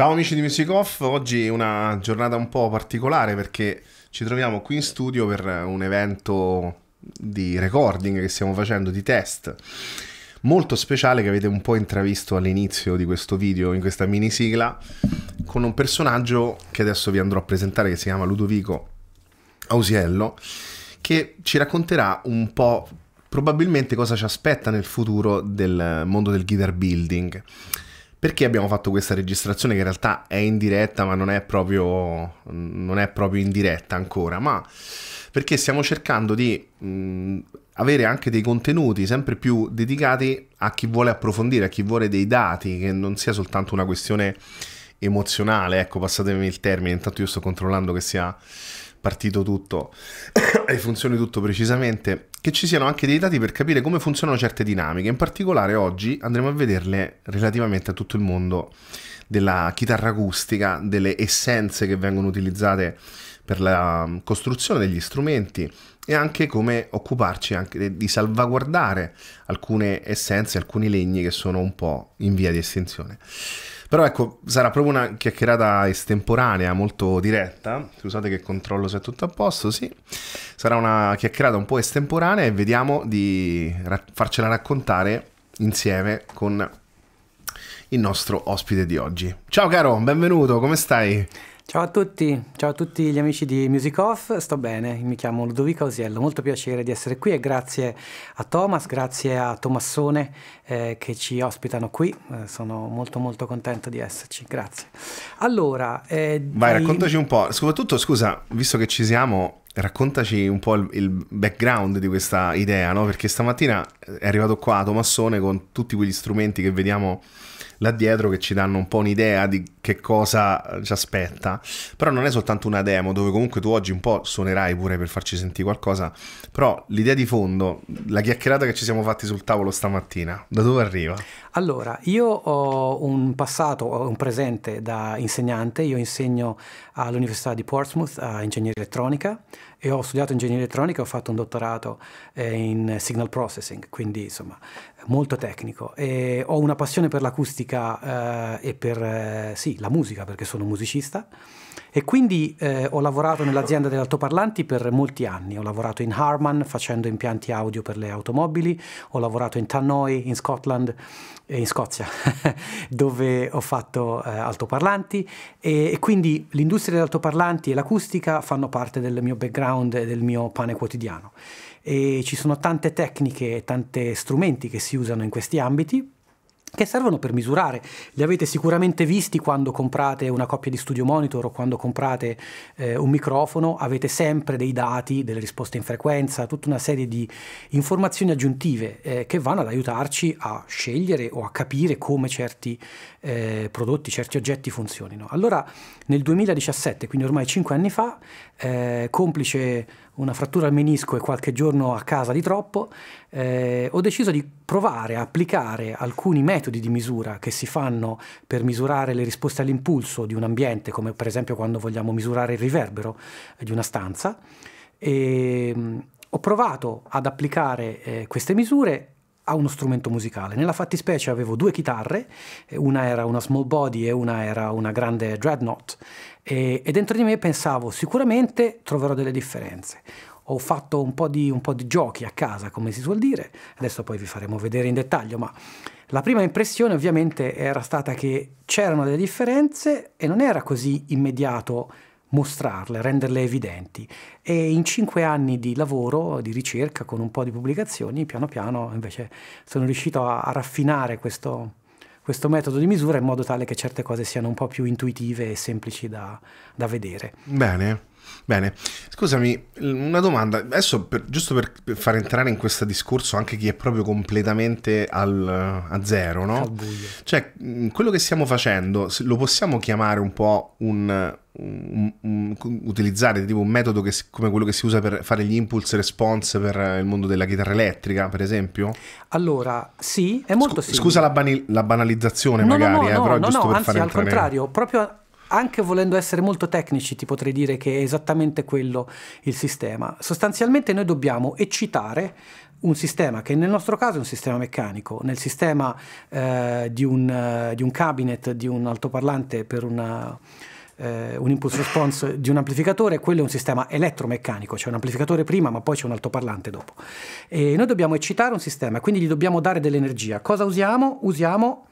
Ciao amici di Music Off, oggi è una giornata un po' particolare perché ci troviamo qui in studio per un evento di recording che stiamo facendo, di test molto speciale che avete un po' intravisto all'inizio di questo video, in questa mini sigla, con un personaggio che adesso vi andrò a presentare che si chiama Ludovico Ausiello, che ci racconterà un po' probabilmente cosa ci aspetta nel futuro del mondo del guitar building perché abbiamo fatto questa registrazione che in realtà è in diretta ma non è proprio, non è proprio in diretta ancora, ma perché stiamo cercando di mh, mm, avere anche dei contenuti sempre più dedicati a chi vuole approfondire, a chi vuole dei dati, che non sia soltanto una questione emozionale, ecco passatemi il termine, intanto io sto controllando che sia partito tutto e funzioni tutto precisamente, che ci siano anche dei dati per capire come funzionano certe dinamiche. In particolare oggi andremo a vederle relativamente a tutto il mondo della chitarra acustica, delle essenze che vengono utilizzate per la mm, costruzione degli strumenti e anche come occuparci anche di salvaguardare alcune essenze, alcuni legni che sono un po' in via di estinzione. Però ecco, sarà proprio una chiacchierata estemporanea, molto diretta. Scusate che controllo se è tutto a posto, sì. Sarà una chiacchierata un po' estemporanea e vediamo di ra- farcela raccontare insieme con il nostro ospite di oggi. Ciao caro, benvenuto, come stai? Ciao a tutti, ciao a tutti gli amici di Music Off, sto bene, mi chiamo Ludovico Osiello, molto piacere di essere qui e grazie a Thomas, grazie a Tommassone eh, che ci ospitano qui, eh, sono molto molto contento di esserci, grazie. Allora, eh, Vai, di... raccontaci un po', soprattutto scusa, visto che ci siamo, raccontaci un po' il, il background di questa idea, no? perché stamattina eh, è arrivato qua Tommassone con tutti quegli strumenti che vediamo là dietro che ci danno un po' un'idea di che cosa ci aspetta. Però non è soltanto una demo dove comunque tu oggi un po' suonerai pure per farci sentire qualcosa, però l'idea di fondo, la chiacchierata che ci siamo fatti sul tavolo stamattina, da dove arriva? Allora, io ho un passato, ho un presente da insegnante, io insegno all'Università di Portsmouth a ingegneria elettronica e ho studiato ingegneria elettronica, ho fatto un dottorato eh, in signal processing, quindi insomma molto tecnico e ho una passione per l'acustica eh, e per eh, sì, la musica perché sono musicista e quindi eh, ho lavorato nell'azienda degli altoparlanti per molti anni, ho lavorato in Harman facendo impianti audio per le automobili, ho lavorato in Tannoy in Scotland eh, in Scozia, dove ho fatto eh, altoparlanti e, e quindi l'industria degli altoparlanti e l'acustica fanno parte del mio background e del mio pane quotidiano. E ci sono tante tecniche e tanti strumenti che si usano in questi ambiti, che servono per misurare. Li avete sicuramente visti quando comprate una coppia di studio monitor o quando comprate eh, un microfono, avete sempre dei dati, delle risposte in frequenza, tutta una serie di informazioni aggiuntive eh, che vanno ad aiutarci a scegliere o a capire come certi eh, prodotti, certi oggetti funzionino. Allora nel 2017, quindi ormai 5 anni fa, eh, complice una frattura al menisco e qualche giorno a casa di troppo, eh, ho deciso di provare a applicare alcuni metodi di misura che si fanno per misurare le risposte all'impulso di un ambiente, come per esempio quando vogliamo misurare il riverbero eh, di una stanza. E, ehm, ho provato ad applicare eh, queste misure a uno strumento musicale. Nella fattispecie avevo due chitarre, eh, una era una small body e una era una grande dreadnought e, e dentro di me pensavo sicuramente troverò delle differenze ho fatto un po, di, un po, di, giochi a casa, come si suol dire, adesso poi vi faremo vedere in dettaglio, ma la prima impressione ovviamente era stata che c'erano delle differenze e non era così immediato mostrarle, renderle evidenti. E in cinque anni di lavoro, di ricerca, con un po' di pubblicazioni, piano piano invece sono riuscito a, a raffinare questo, questo, metodo di misura in modo tale che certe cose siano un po' più intuitive e semplici da, da vedere. Bene. Bene, scusami, una domanda, adesso per, giusto per, far entrare in questo discorso anche chi è proprio completamente al, a zero, no? Cioè, quello che stiamo facendo, lo possiamo chiamare un po' un, un, un, utilizzare tipo un metodo che, come quello che si usa per fare gli impulse response per il mondo della chitarra elettrica, per esempio? Allora, sì, è molto Scu- simile. Scusa la, la banalizzazione, no, magari, no, no, eh, però è giusto per no, anzi, fare al contrario, proprio anche volendo essere molto tecnici ti potrei dire che è esattamente quello il sistema. Sostanzialmente noi dobbiamo eccitare un sistema che nel nostro caso è un sistema meccanico, nel sistema eh, di, un, eh, di, un, cabinet, di un altoparlante per una, eh, un impulse response di un amplificatore, quello è un sistema elettromeccanico, c'è un amplificatore prima ma poi c'è un altoparlante dopo. E noi dobbiamo eccitare un sistema, quindi gli dobbiamo dare dell'energia. Cosa usiamo? Usiamo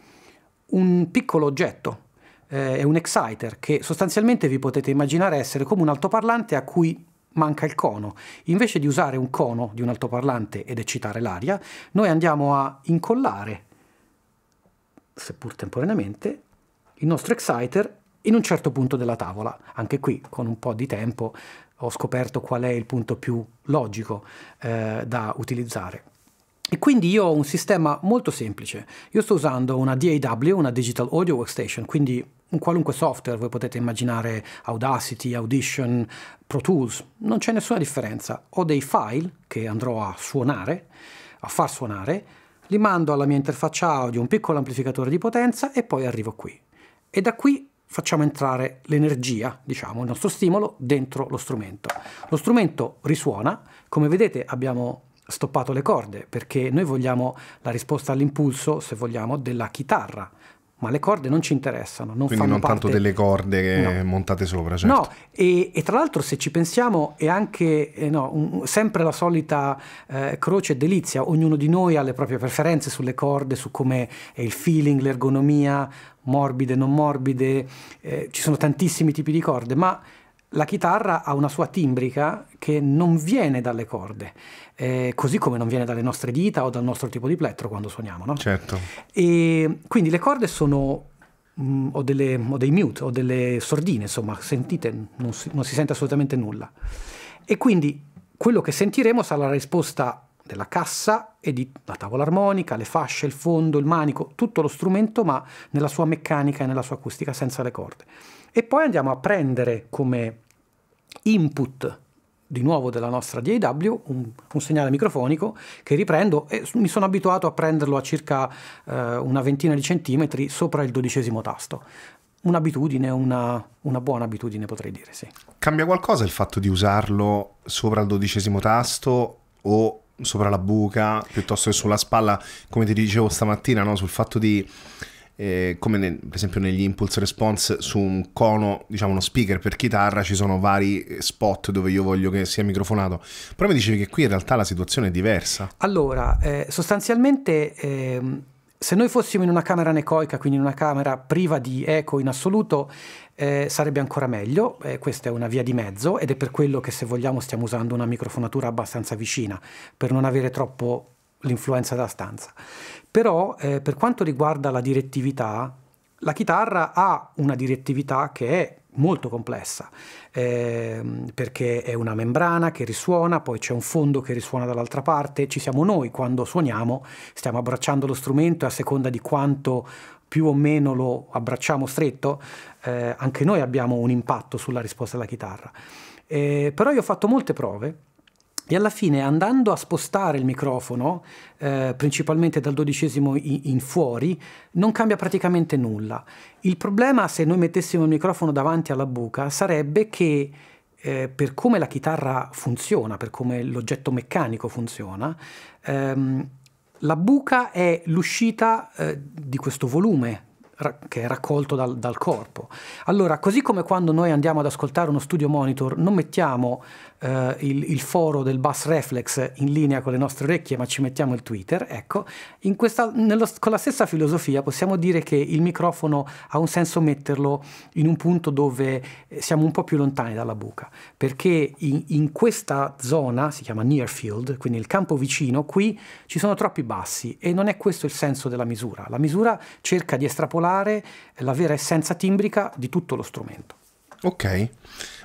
un piccolo oggetto, eh, è un exciter che sostanzialmente vi potete immaginare essere come un altoparlante a cui manca il cono. Invece di usare un cono di un altoparlante ed eccitare l'aria, noi andiamo a incollare, seppur temporaneamente, il nostro exciter in un certo punto della tavola. Anche qui, con un po' di tempo, ho scoperto qual è il punto più logico eh, da utilizzare. E quindi io ho un sistema molto semplice. Io sto usando una DAW, una Digital Audio Workstation, quindi un qualunque software, voi potete immaginare Audacity, Audition, Pro Tools, non c'è nessuna differenza. Ho dei file che andrò a suonare, a far suonare, li mando alla mia interfaccia audio, un piccolo amplificatore di potenza e poi arrivo qui. E da qui facciamo entrare l'energia, diciamo, il nostro stimolo dentro lo strumento. Lo strumento risuona, come vedete abbiamo stoppato le corde perché noi vogliamo la risposta all'impulso, se vogliamo, della chitarra, ma le corde non ci interessano. Non Quindi non parte... tanto delle corde no. montate sopra, certo. No, e, e, tra l'altro se ci pensiamo è anche eh, no, un, sempre la solita eh, croce e delizia, ognuno di noi ha le proprie preferenze sulle corde, su come è il feeling, l'ergonomia, morbide, non morbide, eh, ci sono tantissimi tipi di corde, ma la chitarra ha una sua timbrica che non viene dalle corde, eh, così come non viene dalle nostre dita o dal nostro tipo di plettro quando suoniamo, no? Certo. E quindi le corde sono mh, mm, o, delle, o, dei mute o delle sordine, insomma, sentite, non si, non si sente assolutamente nulla. E quindi quello che sentiremo sarà la risposta della cassa e della tavola armonica, le fasce, il fondo, il manico, tutto lo strumento, ma nella sua meccanica e nella sua acustica senza le corde e poi andiamo a prendere come input di nuovo della nostra DAW un, un segnale microfonico che riprendo e mi sono abituato a prenderlo a circa eh, una ventina di centimetri sopra il dodicesimo tasto un'abitudine, una, una, buona abitudine potrei dire, sì. Cambia qualcosa il fatto di usarlo sopra il dodicesimo tasto o sopra la buca piuttosto che sulla spalla, come ti dicevo stamattina, no? sul fatto di eh, come nel, per esempio negli impulse response su un cono, diciamo uno speaker per chitarra, ci sono vari eh, spot dove io voglio che sia microfonato. Però mi dicevi che qui in realtà la situazione è diversa. Allora, eh, sostanzialmente... Ehm se noi fossimo in una camera necoica, quindi in una camera priva di eco in assoluto, eh, sarebbe ancora meglio, eh, questa è una via di mezzo ed è per quello che se vogliamo stiamo usando una microfonatura abbastanza vicina, per non avere troppo l'influenza della stanza. Però eh, per quanto riguarda la direttività, la chitarra ha una direttività che è molto complessa, ehm, perché è una membrana che risuona, poi c'è un fondo che risuona dall'altra parte, ci siamo noi quando suoniamo, stiamo abbracciando lo strumento e a seconda di quanto più o meno lo abbracciamo stretto, eh, anche noi abbiamo un impatto sulla risposta della chitarra. Eh, però io ho fatto molte prove e alla fine andando a spostare il microfono, eh, principalmente dal dodicesimo in, in, fuori, non cambia praticamente nulla. Il problema se noi mettessimo il microfono davanti alla buca sarebbe che eh, per come la chitarra funziona, per come l'oggetto meccanico funziona, ehm, la buca è l'uscita eh, di questo volume che è raccolto dal, dal, corpo. Allora, così come quando noi andiamo ad ascoltare uno studio monitor, non mettiamo eh, il, il, foro del Bass reflex in linea con le nostre orecchie, ma ci mettiamo il Twitter, ecco, questa, nello, con la stessa filosofia possiamo dire che il microfono ha un senso metterlo in un punto dove eh, siamo un po' più lontani dalla buca, perché in, in questa zona, si chiama near field, quindi il campo vicino, qui ci sono troppi bassi e non è questo il senso della misura. La misura cerca di estrapolare la vera essenza timbrica di tutto lo strumento. Ok.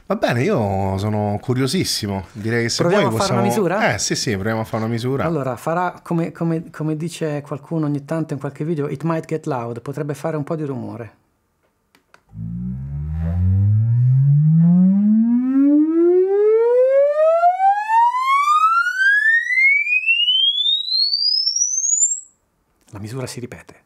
Va bene, io sono curiosissimo. Direi che se proviamo vuoi possiamo... a fare una misura? Eh sì sì, proviamo a fare una misura. Allora, farà, come, come, come dice qualcuno ogni tanto in qualche video, it might get loud, potrebbe fare un po' di rumore. La misura si ripete.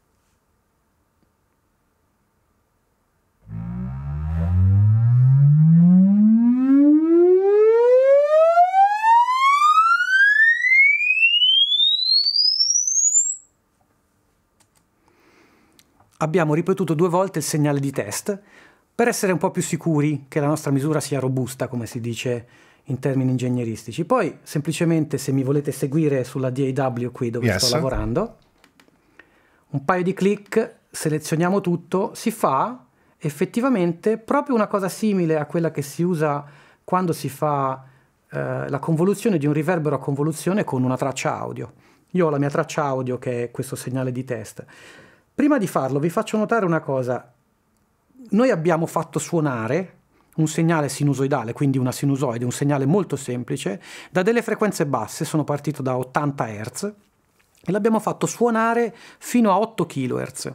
abbiamo ripetuto due volte il segnale di test per essere un po' più sicuri che la nostra misura sia robusta, come si dice in termini ingegneristici. Poi, semplicemente, se mi volete seguire sulla DAW qui dove yes. sto lavorando, un paio di clic, selezioniamo tutto, si fa effettivamente proprio una cosa simile a quella che si usa quando si fa eh, la convoluzione di un riverbero a convoluzione con una traccia audio. Io ho la mia traccia audio che è questo segnale di test. Prima di farlo vi faccio notare una cosa. Noi abbiamo fatto suonare un segnale sinusoidale, quindi una sinusoide, un segnale molto semplice, da delle frequenze basse, sono partito da 80 Hz, e l'abbiamo fatto suonare fino a 8 kHz.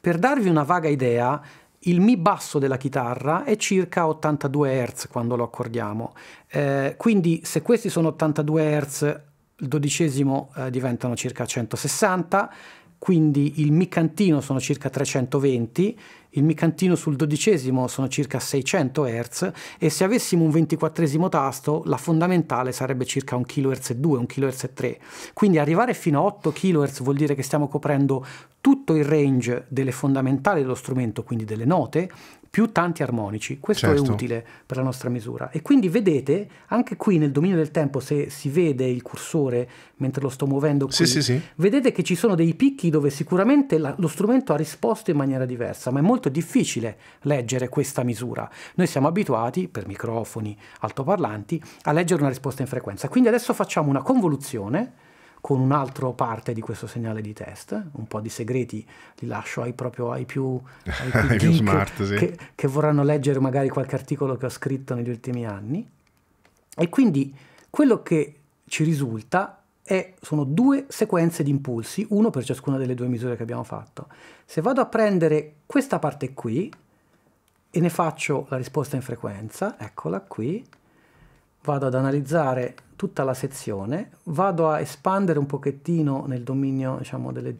Per darvi una vaga idea, il Mi basso della chitarra è circa 82 Hz quando lo accordiamo, eh, quindi se questi sono 82 Hz, il dodicesimo eh, diventano circa 160 Hz, quindi il micantino sono circa 320, il micantino sul dodicesimo sono circa 600 Hz e se avessimo un ventiquattresimo tasto la fondamentale sarebbe circa 1 kHz 2, 1 kHz 3. Quindi arrivare fino a 8 kHz vuol dire che stiamo coprendo tutto il range delle fondamentali dello strumento, quindi delle note, più tanti armonici. Questo certo. è utile per la nostra misura. E quindi vedete, anche qui nel dominio del tempo, se si vede il cursore mentre lo sto muovendo qui, sì, sì, sì. vedete che ci sono dei picchi dove sicuramente la, lo strumento ha risposto in maniera diversa, ma è molto difficile leggere questa misura. Noi siamo abituati, per microfoni, altoparlanti, a leggere una risposta in frequenza. Quindi adesso facciamo una convoluzione con un'altra parte di questo segnale di test, un po' di segreti li lascio ai, proprio, ai più, ai più, ai più smart, sì. che, che vorranno leggere magari qualche articolo che ho scritto negli ultimi anni. E quindi quello che ci risulta è, sono due sequenze di impulsi, uno per ciascuna delle due misure che abbiamo fatto. Se vado a prendere questa parte qui e ne faccio la risposta in frequenza, eccola qui, vado ad analizzare tutta la sezione, vado a espandere un pochettino nel dominio diciamo, delle,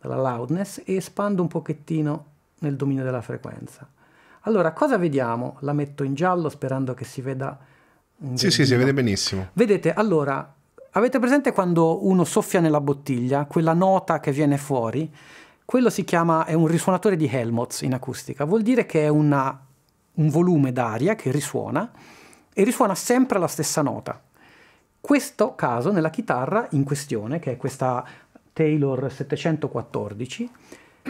della loudness e espando un pochettino nel dominio della frequenza. Allora, cosa vediamo? La metto in giallo sperando che si veda. Sì, sì, si vede benissimo. Vedete, allora, avete presente quando uno soffia nella bottiglia, quella nota che viene fuori? Quello si chiama, è un risuonatore di Helmholtz in acustica, vuol dire che è una, un volume d'aria che risuona e risuona sempre la stessa nota. Questo caso nella chitarra in questione, che è questa Taylor 714,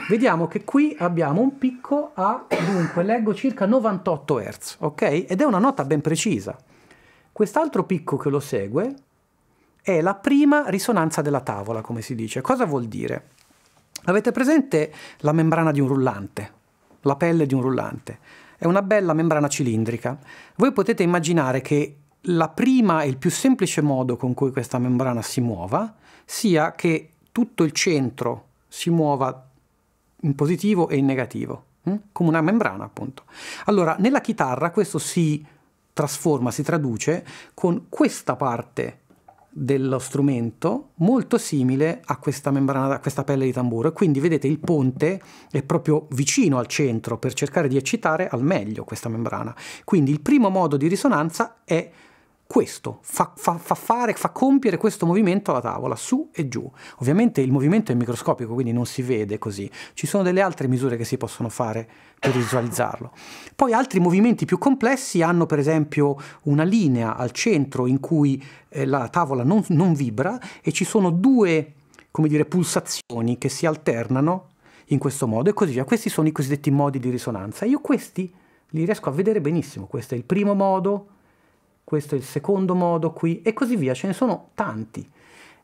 vediamo che qui abbiamo un picco a, dunque, leggo circa 98 Hz, ok? Ed è una nota ben precisa. Quest'altro picco che lo segue è la prima risonanza della tavola, come si dice. Cosa vuol dire? Avete presente la membrana di un rullante, la pelle di un rullante? È una bella membrana cilindrica. Voi potete immaginare che la prima e il più semplice modo con cui questa membrana si muova sia che tutto il centro si muova in positivo e in negativo, hm? come una membrana appunto. Allora, nella chitarra questo si trasforma, si traduce con questa parte dello strumento molto simile a questa membrana, a questa pelle di tamburo e quindi vedete il ponte è proprio vicino al centro per cercare di eccitare al meglio questa membrana. Quindi il primo modo di risonanza è questo, fa, fa, fa, fare, fa compiere questo movimento alla tavola, su e giù. Ovviamente il movimento è microscopico, quindi non si vede così. Ci sono delle altre misure che si possono fare per visualizzarlo. Poi altri movimenti più complessi hanno per esempio una linea al centro in cui eh, la tavola non, non vibra e ci sono due come dire, pulsazioni che si alternano in questo modo e così via. Questi sono i cosiddetti modi di risonanza. Io questi li riesco a vedere benissimo. Questo è il primo modo, questo è il secondo modo qui e così via, ce ne sono tanti.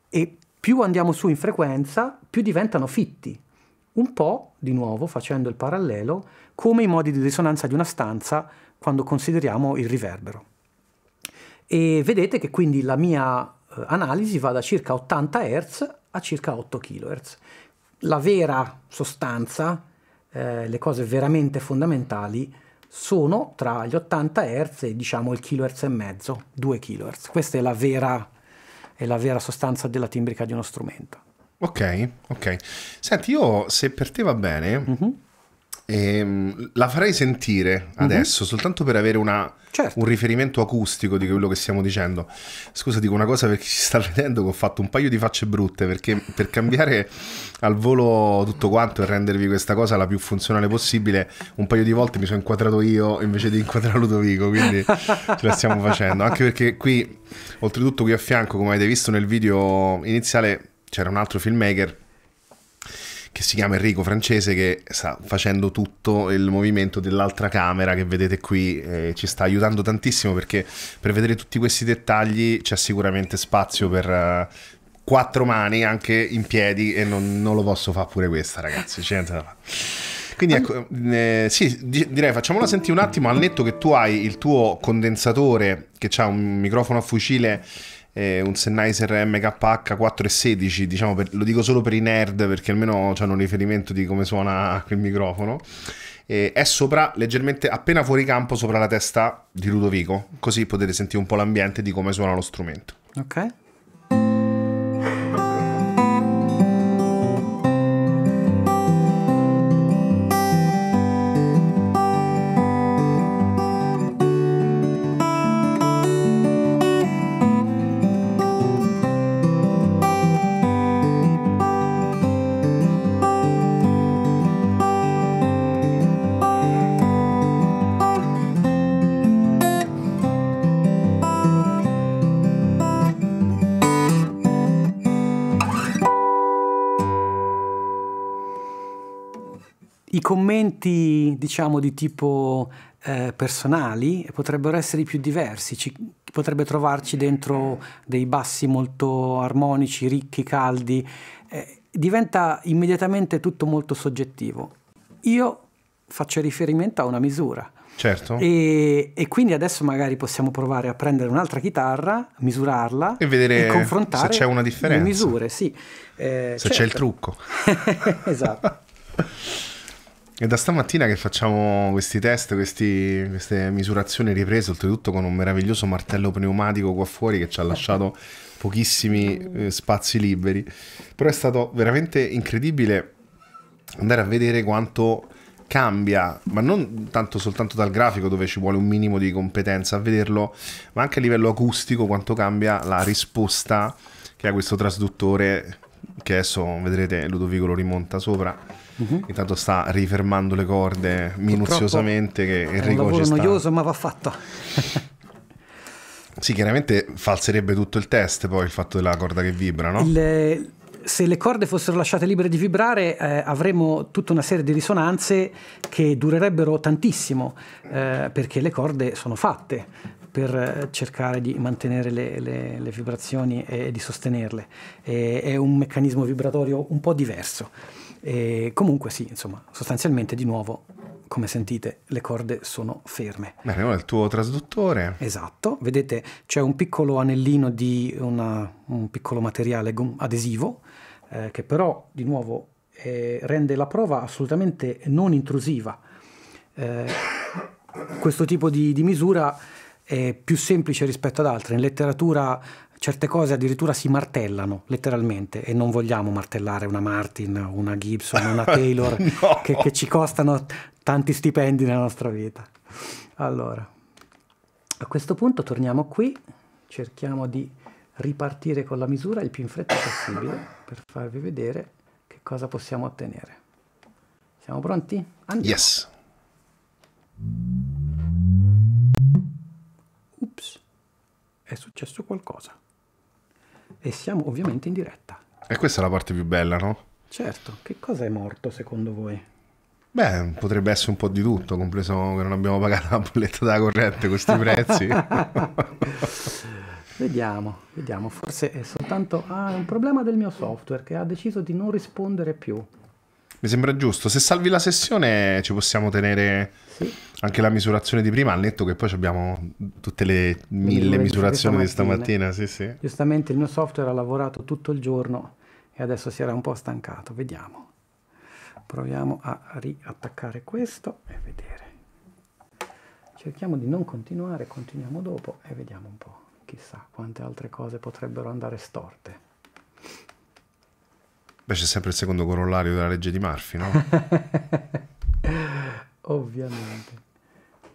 E più andiamo su in frequenza, più diventano fitti. Un po', di nuovo, facendo il parallelo, come i modi di risonanza di una stanza quando consideriamo il riverbero. E vedete che quindi la mia eh, analisi va da circa 80 Hz a circa 8 kHz. La vera sostanza, eh, le cose veramente fondamentali, sono tra gli 80 Hz e diciamo il kHz e mezzo, 2 kHz. Questa è la vera, è la vera sostanza della timbrica di uno strumento. Ok, ok. Senti, io se per te va bene, mm-hmm. Ehm, la farei sentire mhm. adesso, mm-hmm. soltanto per avere una, certo. un riferimento acustico di quello che stiamo dicendo. Scusa, dico una cosa per chi ci sta vedendo, che ho fatto un paio di facce brutte, perché per cambiare al volo tutto quanto e rendervi questa cosa la più funzionale possibile, un paio di volte mi sono inquadrato io invece di inquadrare Ludovico, quindi ce la stiamo facendo. Anche perché qui, oltretutto qui a fianco, come avete visto nel video iniziale, c'era un altro filmmaker che si chiama Enrico Francese che sta facendo tutto il movimento dell'altra camera che vedete qui eh, ci sta aiutando tantissimo perché per vedere tutti questi dettagli c'è sicuramente spazio per, uh, quattro mani anche in piedi e non, non lo posso fare pure questa ragazzi c'è niente da fare quindi ecco, eh, sì, direi facciamola sentire un attimo al netto che tu hai il tuo condensatore che ha un microfono a fucile eh, un Sennheiser MKH 416, diciamo per, lo dico solo per i nerd perché almeno hanno un riferimento di come suona quel microfono. Eh, è sopra, leggermente appena fuori campo, sopra la testa di Ludovico, così potete sentire un po' l'ambiente di come suona lo strumento. Ok. commenti, diciamo, di tipo eh, personali potrebbero essere i più diversi, Ci, potrebbe trovarci dentro dei bassi molto armonici, ricchi, caldi, eh, diventa immediatamente tutto molto soggettivo. Io faccio riferimento a una misura. Certo. E, e, quindi adesso magari possiamo provare a prendere un'altra chitarra, misurarla e vedere e confrontare se c'è una differenza. Le misure, sì. Eh, se certo. c'è il certo. trucco. esatto. È da stamattina che facciamo questi test, questi, queste misurazioni riprese, oltretutto con un meraviglioso martello pneumatico qua fuori che ci ha lasciato pochissimi eh, spazi liberi. Però è stato veramente incredibile andare a vedere quanto cambia, ma non tanto soltanto dal grafico dove ci vuole un minimo di competenza a vederlo, ma anche a livello acustico quanto cambia la risposta che ha questo trasduttore che adesso vedrete Ludovico lo rimonta sopra uh-huh. intanto sta rifermando le corde minuziosamente Purtroppo che Enrico è un lavoro sta... noioso ma va fatto sì chiaramente falserebbe tutto il test poi il fatto della corda che vibra no? Le... Eh, se le corde fossero lasciate libere di vibrare eh, avremmo tutta una serie di risonanze che durerebbero tantissimo eh, perché le corde sono fatte per eh, cercare di mantenere le, le, le vibrazioni e di sostenerle. E, è un meccanismo vibratorio un po' diverso. E comunque sì, insomma, sostanzialmente di nuovo, come sentite, le corde sono ferme. Bene, ora il tuo trasduttore. Esatto, vedete c'è un piccolo anellino di una, un piccolo materiale adesivo eh, che però di nuovo eh, rende la prova assolutamente non intrusiva. Eh, questo tipo di, di misura è più semplice rispetto ad altre. In letteratura certe cose addirittura si martellano letteralmente e non vogliamo martellare una Martin, una Gibson, una Taylor no. che, che, ci costano tanti stipendi nella nostra vita. Allora, a questo punto torniamo qui, cerchiamo di ripartire con la misura il più in fretta possibile per farvi vedere che cosa possiamo ottenere. Siamo pronti? Andiamo. Yes. Ups, è successo qualcosa e siamo ovviamente in diretta. E questa è la parte più bella, no? Certo, che cosa è morto secondo voi? Beh, potrebbe essere un po' di tutto, compreso che non abbiamo pagato la bolletta della corrente questi prezzi. vediamo, vediamo, forse è soltanto ah, è un problema del mio software che ha deciso di non rispondere più. Mi sembra giusto, se salvi la sessione ci possiamo tenere sì. Anche la misurazione di prima, al netto che poi abbiamo tutte le mille misurazioni di stamattina. Di stamattina. Sì, sì. Giustamente il mio software ha lavorato tutto il giorno e adesso si era un po' stancato. Vediamo. Proviamo a riattaccare questo e vedere. Cerchiamo di non continuare, continuiamo dopo e vediamo un po'. Chissà quante altre cose potrebbero andare storte. Beh, c'è sempre il secondo corollario della legge di Murphy, no? ovviamente,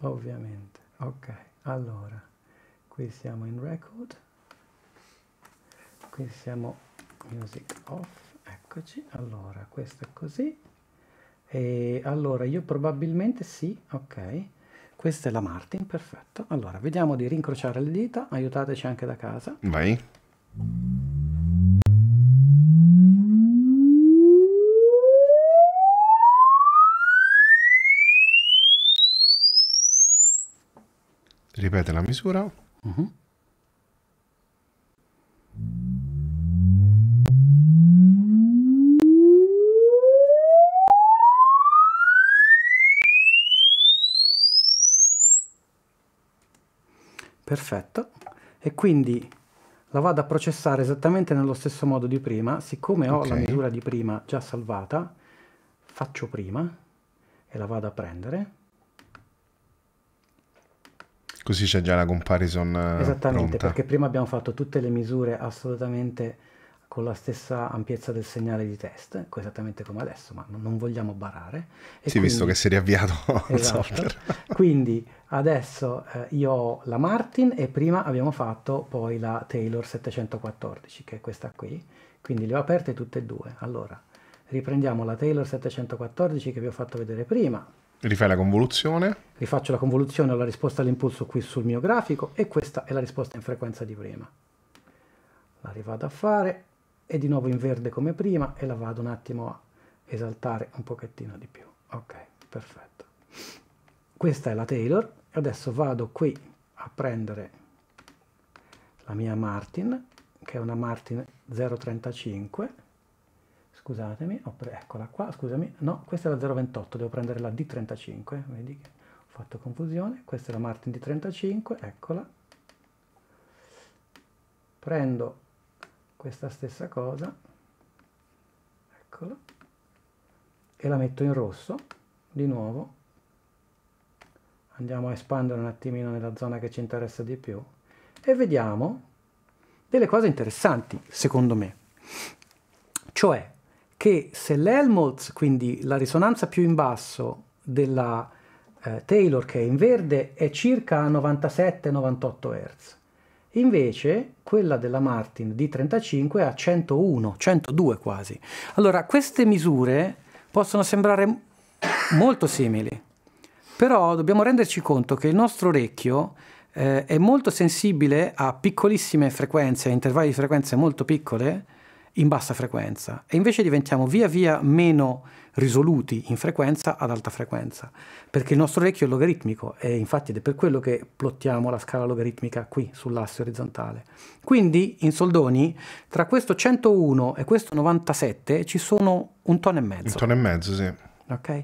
ovviamente. Ok, allora, qui siamo in record, qui siamo music off, eccoci, allora, questo è così. E allora, io probabilmente sì, ok. Questa è la Martin, perfetto. Allora, vediamo di rincrociare le dita, aiutateci anche da casa. Vai. Ripete la misura. Uh mhm. -huh. Perfetto. E quindi la vado a processare esattamente nello stesso modo di prima. Siccome ho okay. la misura di prima già salvata, faccio prima e la vado a prendere. Così c'è già la comparison. Eh, esattamente, pronta. perché prima abbiamo fatto tutte le misure assolutamente con la stessa ampiezza del segnale di test, esattamente come adesso, ma non vogliamo barare. E sì, quindi... visto che si è riavviato esatto. software. quindi adesso eh, io ho la Martin e prima abbiamo fatto poi la Taylor 714, che è questa qui. Quindi le ho aperte tutte e due. Allora, riprendiamo la Taylor 714 che vi ho fatto vedere prima Rifai la convoluzione. Rifaccio la convoluzione alla risposta all'impulso qui sul mio grafico e questa è la risposta in frequenza di prima. La rivado a fare e di nuovo in verde come prima e la vado un attimo a esaltare un pochettino di più. Ok, perfetto. Questa è la Taylor. e Adesso vado qui a prendere la mia Martin, che è una Martin 035 scusatemi, oppure eccola qua, scusami, no, questa è la 028, devo prendere la D35, vedi che ho fatto confusione, questa è la Martin D35, eccola, prendo questa stessa cosa, eccola, e la metto in rosso, di nuovo, andiamo a espandere un attimino nella zona che ci interessa di più, e vediamo delle cose interessanti, secondo me. Cioè, che se l'Helmholtz, quindi la risonanza più in basso della eh, Taylor che è in verde, è circa 97-98 Hz, invece quella della Martin D35 è a 101, 102 quasi. Allora queste misure possono sembrare molto simili, però dobbiamo renderci conto che il nostro orecchio eh, è molto sensibile a piccolissime frequenze, a intervalli di frequenze molto piccole, in bassa frequenza e invece diventiamo via via meno risoluti in frequenza ad alta frequenza, perché il nostro orecchio è logaritmico e infatti ed è per quello che plottiamo la scala logaritmica qui sull'asse orizzontale. Quindi in soldoni tra questo 101 e questo 97 ci sono un tono e mezzo. Un tono e mezzo, sì. Ok.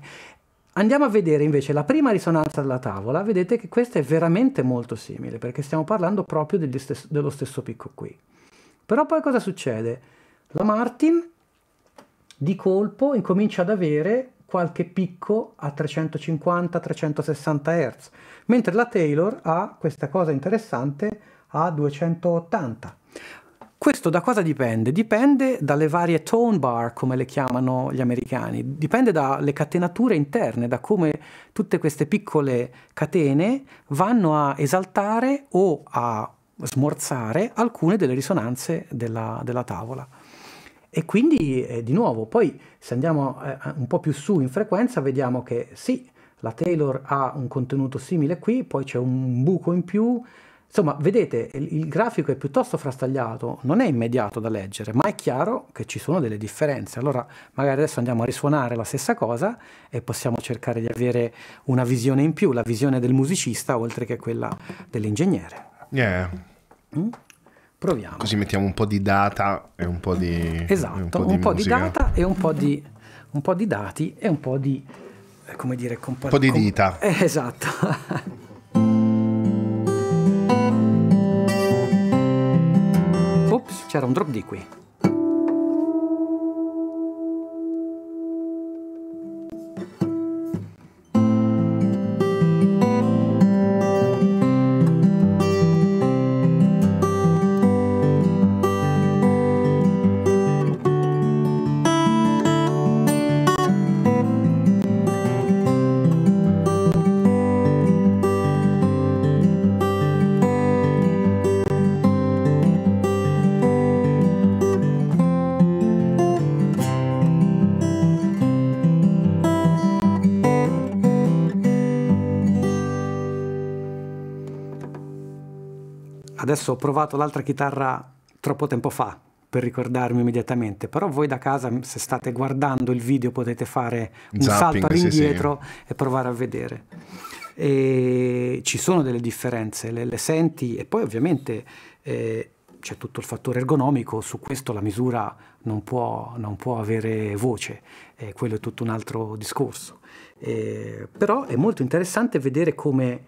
Andiamo a vedere invece la prima risonanza della tavola, vedete che questa è veramente molto simile perché stiamo parlando proprio dello stesso picco qui. Però poi cosa succede? La Martin di colpo incomincia ad avere qualche picco a 350-360 Hz, mentre la Taylor ha questa cosa interessante a 280. Questo da cosa dipende? Dipende dalle varie tone bar, come le chiamano gli americani, dipende dalle catenature interne, da come tutte queste piccole catene vanno a esaltare o a smorzare alcune delle risonanze della, della tavola. E quindi eh, di nuovo, poi se andiamo eh, un po' più su in frequenza, vediamo che sì, la Taylor ha un contenuto simile qui, poi c'è un buco in più. Insomma, vedete, il, il grafico è piuttosto frastagliato, non è immediato da leggere, ma è chiaro che ci sono delle differenze. Allora, magari adesso andiamo a risuonare la stessa cosa e possiamo cercare di avere una visione in più, la visione del musicista oltre che quella dell'ingegnere. Yeah. Mm? Proviamo. Così mettiamo un po' di data e un po' di... Esatto, un po', un po di, data e un po' di, un po' di dati e un po' di... Eh, come dire... Compa- un po' di dita. Com- eh, esatto. Ops, c'era un drop di qui. Adesso ho provato l'altra chitarra troppo tempo fa per ricordarmi immediatamente, però voi da casa se state guardando il video potete fare un Zapping, salto all'indietro sì, sì. e provare a vedere. E ci sono delle differenze, le, le senti e poi ovviamente eh, c'è tutto il fattore ergonomico, su questo la misura non può, non può avere voce, eh, quello è tutto un altro discorso. Eh, però è molto interessante vedere come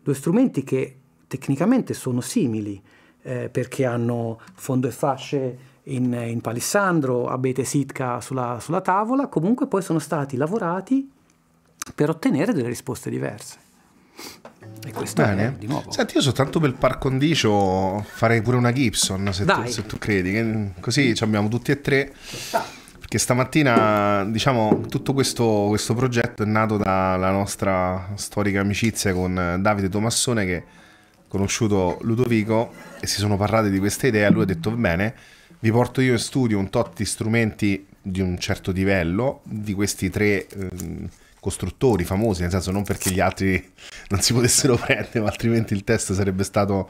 due strumenti che tecnicamente sono simili eh, perché hanno fondo e fasce in, in palissandro, abete sitka sulla, sulla tavola, comunque poi sono stati lavorati per ottenere delle risposte diverse. E questo Bene. di nuovo. Senti, io soltanto per par condicio farei pure una Gibson, se, tu, se tu, credi, così ci abbiamo tutti e tre. Ah. Perché stamattina, diciamo, tutto questo, questo progetto è nato dalla nostra storica amicizia con Davide Tomassone che conosciuto Ludovico e si sono parlati di questa idea, lui ha detto bene, vi porto io in studio un tot di strumenti di un certo livello, di questi tre ehm, costruttori famosi, nel senso non perché gli altri non si potessero prendere, ma altrimenti il test sarebbe stato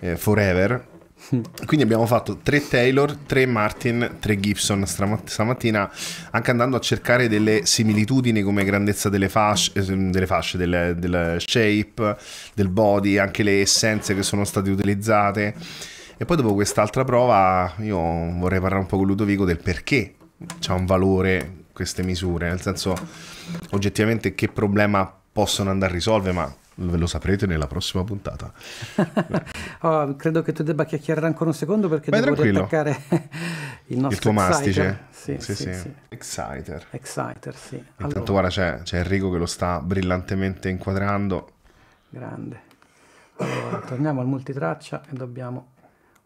eh, forever quindi abbiamo fatto tre Taylor, tre Martin, tre Gibson stamattina, anche andando a cercare delle similitudini come grandezza delle fasce, eh, delle fasce del, del shape, del body, anche le essenze che sono state utilizzate. E poi dopo quest'altra prova io vorrei parlare un po' con Ludovico del perché c'è un valore queste misure, nel senso oggettivamente che problema possono andare a risolvere, ma ve lo saprete nella prossima puntata. oh, credo che tu debba chiacchierare ancora un secondo perché Vai devo tranquillo. attaccare il nostro il tuo mastice. Sì, sì, sì, sì. Exciter. Exciter, sì. Intanto allora. guarda c'è, c'è Enrico che lo sta brillantemente inquadrando. Grande. Allora, torniamo al multitraccia e dobbiamo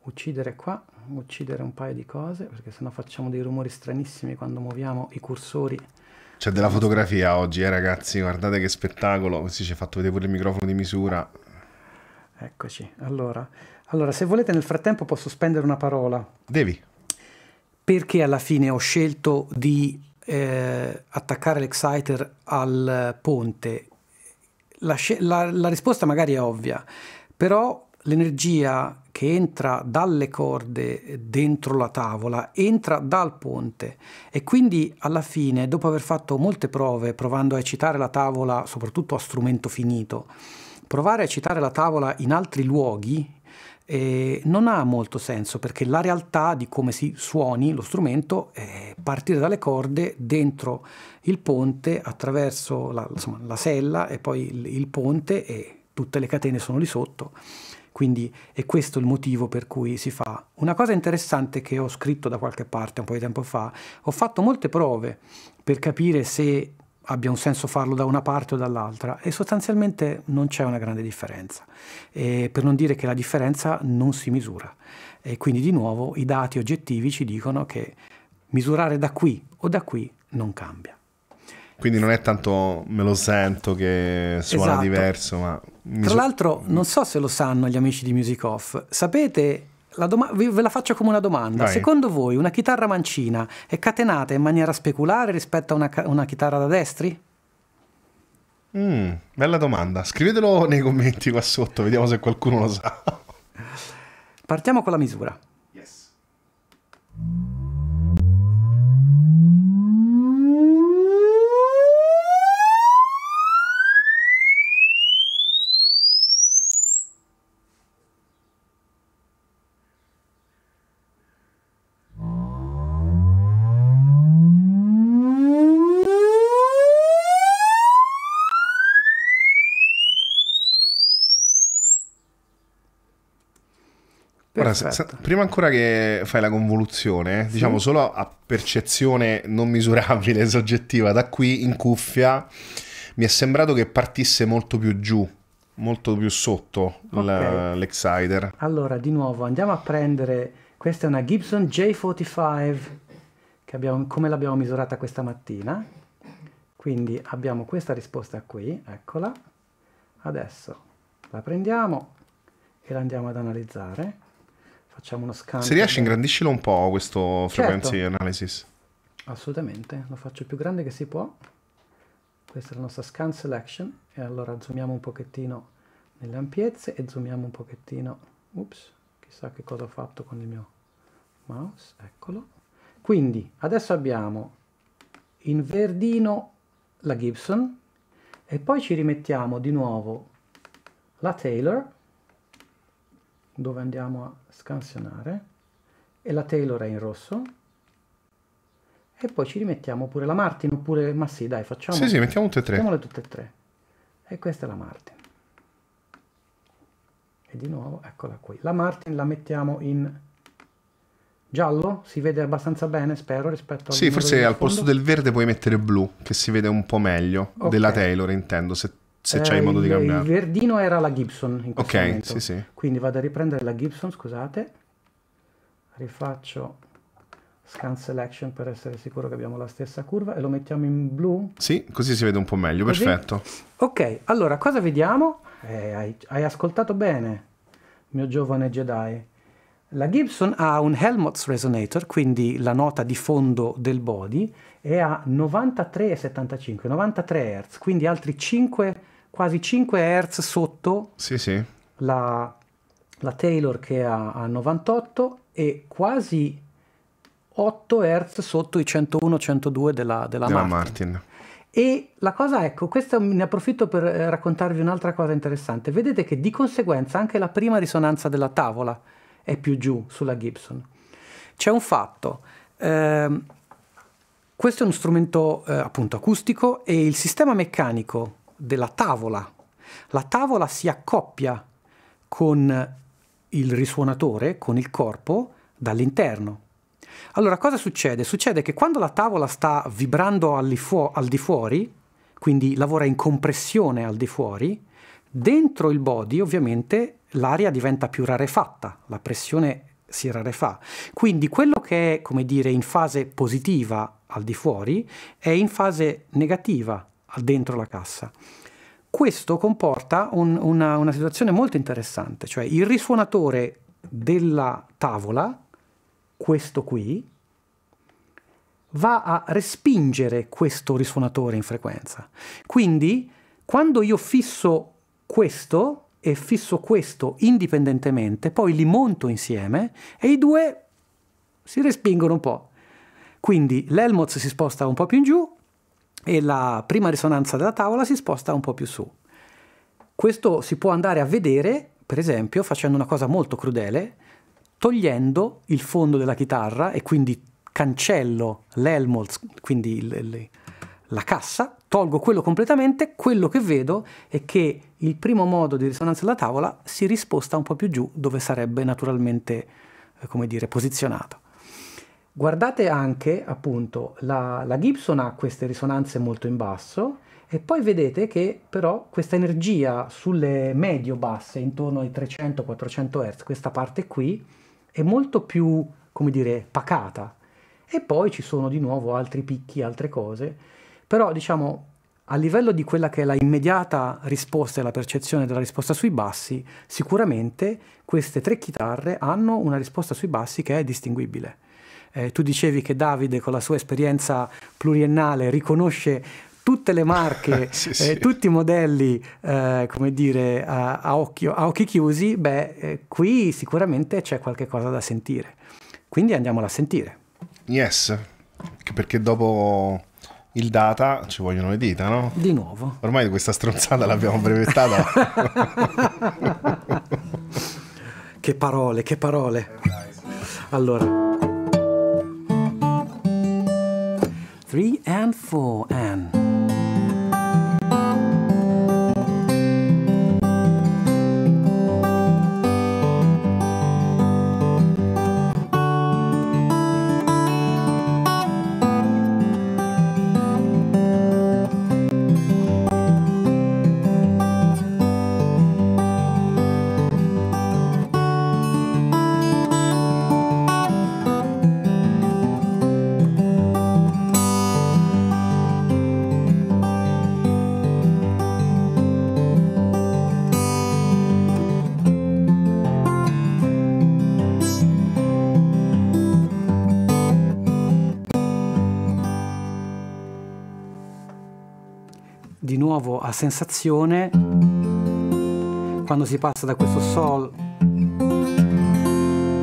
uccidere qua, uccidere un paio di cose perché sennò facciamo dei rumori stranissimi quando muoviamo i cursori c'è della fotografia oggi, eh ragazzi, guardate che spettacolo. Così ci ha fatto vedere pure il microfono di misura. Eccoci, allora. allora, se volete nel frattempo posso spendere una parola. Devi. Perché alla fine ho scelto di eh, attaccare l'exciter al ponte? La, la, la risposta magari è ovvia, però l'energia che entra dalle corde dentro la tavola entra dal ponte e quindi alla fine, dopo aver fatto molte prove, provando a eccitare la tavola, soprattutto a strumento finito, provare a eccitare la tavola in altri luoghi eh, non ha molto senso perché la realtà di come si suoni lo strumento è eh, partire dalle corde dentro il ponte attraverso la, insomma, la sella e poi il, il ponte e tutte le catene sono lì sotto. Quindi è questo il motivo per cui si fa. Una cosa interessante che ho scritto da qualche parte un po' di tempo fa, ho fatto molte prove per capire se abbia un senso farlo da una parte o dall'altra e sostanzialmente non c'è una grande differenza, e per non dire che la differenza non si misura. E quindi di nuovo i dati oggettivi ci dicono che misurare da qui o da qui non cambia. Quindi non è tanto me lo sento che suona esatto. diverso, ma... Tra so... l'altro, non so se lo sanno gli amici di Music Off, sapete la doma- ve la faccio come una domanda. Vai. Secondo voi una chitarra mancina è catenata in maniera speculare rispetto a una, ca- una chitarra da destri? Mm, bella domanda. Scrivetelo nei commenti qua sotto, vediamo se qualcuno lo sa. Partiamo con la misura. Yes. Allora, se, se, prima ancora che fai la convoluzione, sì. diciamo solo a percezione non misurabile, soggettiva, da qui in cuffia mi è sembrato che partisse molto più giù, molto più sotto okay. l'Excider. Allora, di nuovo, andiamo a prendere, questa è una Gibson J45, abbiamo, come l'abbiamo misurata questa mattina, quindi abbiamo questa risposta qui, eccola, adesso la prendiamo e la andiamo ad analizzare facciamo uno scan. Se riesci, ingrandiscilo un po' questo certo. frequency certo. analysis. Assolutamente, lo faccio più grande che si può. Questa è la nostra scan selection. E allora zoomiamo un pochettino nelle ampiezze e zoomiamo un pochettino. Ups, chissà che cosa ho fatto con il mio mouse. Eccolo. Quindi adesso abbiamo in verdino la Gibson e poi ci rimettiamo di nuovo la Taylor dove andiamo a scansionare e la Taylor è in rosso e poi ci rimettiamo pure la Martin oppure ma sì dai facciamo sì sì mettiamo tutte e tre mettiamole tutte e tre e questa è la Martin e di nuovo eccola qui la Martin la mettiamo in giallo si vede abbastanza bene spero rispetto a sì forse al fondo. posto del verde puoi mettere blu che si vede un po' meglio okay. della Taylor intendo se se eh, c'hai modo di cambiare. Eh, il verdino era la Gibson ok, momento. sì, sì. Quindi vado a riprendere la Gibson, scusate. Rifaccio scan selection per essere sicuro che abbiamo la stessa curva e lo mettiamo in blu. Sì, così si vede un po' meglio, così? perfetto. Ok, allora cosa vediamo? Eh, hai, hai ascoltato bene, mio giovane Jedi. La Gibson ha un Helmholtz Resonator, quindi la nota di fondo del body, e ha 93,75, 93 Hz, quindi altri 5 Hz quasi 5 Hz sotto sì, sì. La, la, Taylor che ha, ha 98 e quasi 8 Hz sotto i 101-102 della, della, della Martin. Martin. E la cosa, ecco, questa ne approfitto per eh, raccontarvi un'altra cosa interessante. Vedete che di conseguenza anche la prima risonanza della tavola è più giù sulla Gibson. C'è un fatto. Eh, questo è uno strumento eh, appunto acustico e il sistema meccanico della tavola. La tavola si accoppia con il risuonatore, con il corpo, dall'interno. Allora cosa succede? Succede che quando la tavola sta vibrando al di, fuori, quindi lavora in compressione al di fuori, dentro il body ovviamente l'aria diventa più rarefatta, la pressione si rarefà. Quindi quello che è, come dire, in fase positiva al di fuori è in fase negativa dentro la cassa. Questo comporta un, una, una situazione molto interessante, cioè il risuonatore della tavola, questo qui, va a respingere questo risuonatore in frequenza. Quindi quando io fisso questo e fisso questo indipendentemente, poi li monto insieme e i due si respingono un po'. Quindi l'Elmoz si sposta un po' più in giù e la prima risonanza della tavola si sposta un po' più su. Questo si può andare a vedere, per esempio, facendo una cosa molto crudele, togliendo il fondo della chitarra e quindi cancello l'Helmholtz, quindi il, il, la cassa, tolgo quello completamente, quello che vedo è che il primo modo di risonanza della tavola si risposta un po' più giù dove sarebbe naturalmente, eh, come dire, posizionata. Guardate anche, appunto, la, la Gibson ha queste risonanze molto in basso e poi vedete che però questa energia sulle medio-basse, intorno ai 300-400 Hz, questa parte qui, è molto più, come dire, pacata. E poi ci sono di nuovo altri picchi, altre cose. Però, diciamo, a livello di quella che è la immediata risposta e la percezione della risposta sui bassi, sicuramente queste tre chitarre hanno una risposta sui bassi che è distinguibile eh, tu dicevi che Davide con la sua esperienza pluriennale riconosce tutte le marche, sì, sì. Eh, tutti i modelli, eh, come dire, a, a, occhio, a occhi chiusi, beh, eh, qui sicuramente c'è qualche cosa da sentire. Quindi andiamola a sentire. Yes, perché dopo il data ci vogliono le dita, no? Di nuovo. Ormai questa stronzata l'abbiamo brevettata. che parole, che parole. Allora. three and four and. sensazione quando si passa da questo sol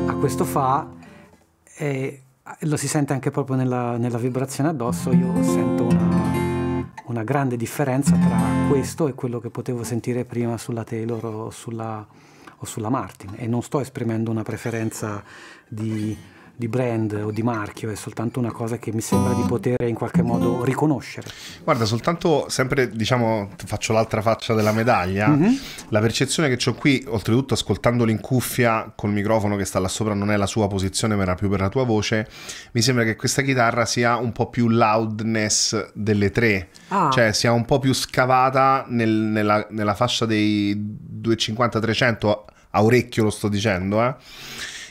a questo fa e lo si sente anche proprio nella, nella vibrazione addosso io sento una, una, grande differenza tra questo e quello che potevo sentire prima sulla Taylor o sulla, o sulla Martin e non sto esprimendo una preferenza di di brand o di marchio, è soltanto una cosa che mi sembra di poter in qualche modo riconoscere. Guarda, soltanto sempre diciamo, faccio l'altra faccia della medaglia, mm-hmm. la percezione che ho qui, oltretutto ascoltandolo in cuffia col microfono che sta là sopra, non è la sua posizione, ma era più per la tua voce, mi sembra che questa chitarra sia un po' più loudness delle tre, ah. cioè sia un po' più scavata nel, nella, nella fascia dei 250-300 a orecchio lo sto dicendo, eh?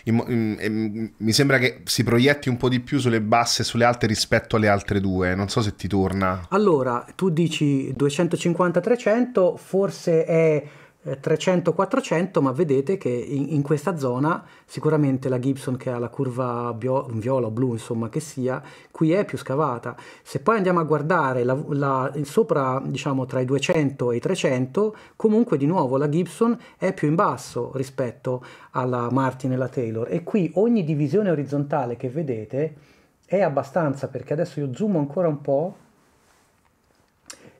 in, in, mi sembra che si proietti un po' di più sulle basse e sulle alte rispetto alle altre due. Non so se ti torna. Allora, tu dici 250-300, forse è 300-400, eh, ma vedete che in, in, questa zona sicuramente la Gibson che ha la curva bio, viola o blu, insomma che sia, qui è più scavata. Se poi andiamo a guardare la, la, sopra, diciamo tra i 200 e i 300, comunque di nuovo la Gibson è più in basso rispetto alla Martin e la Taylor. E qui ogni divisione orizzontale che vedete è abbastanza, perché adesso io zoom ancora un po'